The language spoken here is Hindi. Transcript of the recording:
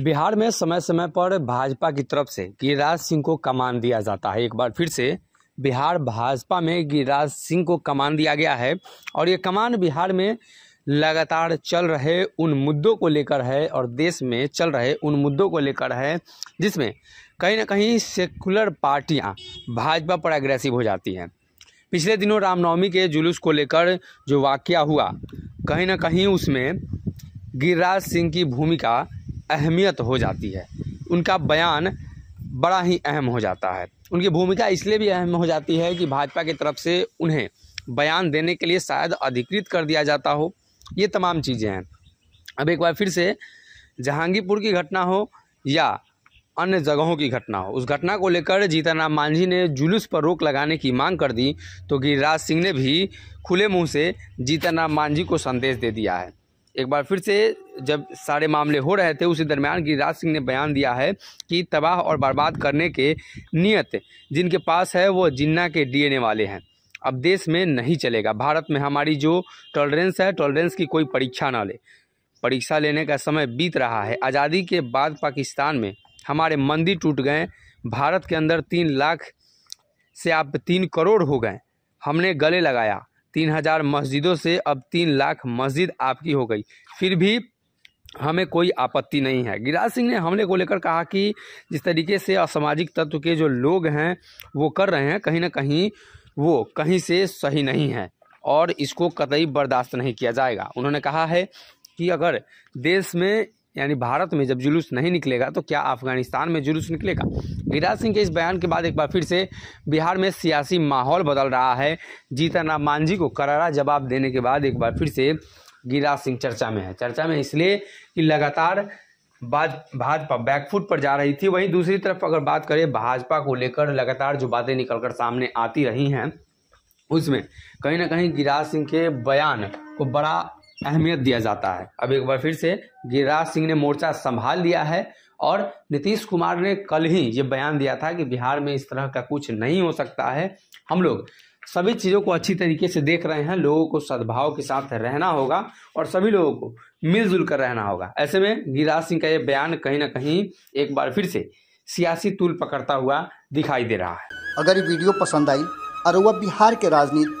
बिहार में समय समय पर भाजपा की तरफ से गिरिराज सिंह को कमान दिया जाता है एक बार फिर से बिहार भाजपा में गिरिराज सिंह को कमान दिया गया है और ये कमान बिहार में लगातार चल रहे उन मुद्दों को लेकर है और देश में चल रहे उन मुद्दों को लेकर है जिसमें कहीं ना कहीं सेकुलर पार्टियां भाजपा पर एग्रेसिव हो जाती हैं पिछले दिनों रामनवमी के जुलूस को लेकर जो वाक़ हुआ कहीं ना कहीं उसमें गिरिराज सिंह की भूमिका अहमियत हो जाती है उनका बयान बड़ा ही अहम हो जाता है उनकी भूमिका इसलिए भी अहम हो जाती है कि भाजपा की तरफ से उन्हें बयान देने के लिए शायद अधिकृत कर दिया जाता हो ये तमाम चीज़ें हैं अब एक बार फिर से जहांगीरपुर की घटना हो या अन्य जगहों की घटना हो उस घटना को लेकर जीतनराम मांझी ने जुलूस पर रोक लगाने की मांग कर दी तो गिरिराज सिंह ने भी खुले मुंह से जीतनराम मांझी को संदेश दे दिया है एक बार फिर से जब सारे मामले हो रहे थे उसी दरमियान गिरिराज सिंह ने बयान दिया है कि तबाह और बर्बाद करने के नियत जिनके पास है वो जिन्ना के डीएनए वाले हैं अब देश में नहीं चलेगा भारत में हमारी जो टॉलरेंस है टॉलरेंस की कोई परीक्षा ना ले परीक्षा लेने का समय बीत रहा है आज़ादी के बाद पाकिस्तान में हमारे मंदिर टूट गए भारत के अंदर तीन लाख से आप तीन करोड़ हो गए हमने गले लगाया तीन हज़ार मस्जिदों से अब तीन लाख मस्जिद आपकी हो गई फिर भी हमें कोई आपत्ति नहीं है गिरिराज सिंह ने हमले को लेकर कहा कि जिस तरीके से असामाजिक तत्व के जो लोग हैं वो कर रहे हैं कहीं ना कहीं वो कहीं से सही नहीं है और इसको कतई बर्दाश्त नहीं किया जाएगा उन्होंने कहा है कि अगर देश में यानी भारत में जब जुलूस नहीं निकलेगा तो क्या अफगानिस्तान में जुलूस निकलेगा गिरिराज सिंह के इस बयान के बाद एक बार फिर से बिहार में सियासी माहौल बदल रहा है राम मांझी को करारा जवाब देने के बाद एक बार फिर से गिरिराज सिंह चर्चा में है चर्चा में इसलिए कि लगातार भाजपा बैकफुट पर जा रही थी वहीं दूसरी तरफ अगर बात करें भाजपा को लेकर लगातार जो बातें निकलकर सामने आती रही हैं उसमें कहीं ना कहीं गिरिराज सिंह के बयान को बड़ा अहमियत दिया जाता है अब एक बार फिर से गिरिराज सिंह ने मोर्चा संभाल लिया है और नीतीश कुमार ने कल ही ये बयान दिया था कि बिहार में इस तरह का कुछ नहीं हो सकता है हम लोग सभी चीज़ों को अच्छी तरीके से देख रहे हैं लोगों को सद्भाव के साथ रहना होगा और सभी लोगों को मिलजुल कर रहना होगा ऐसे में गिरिराज सिंह का ये बयान कहीं ना कहीं एक बार फिर से सियासी तूल पकड़ता हुआ दिखाई दे रहा है अगर ये वीडियो पसंद आई और वह बिहार के राजनीति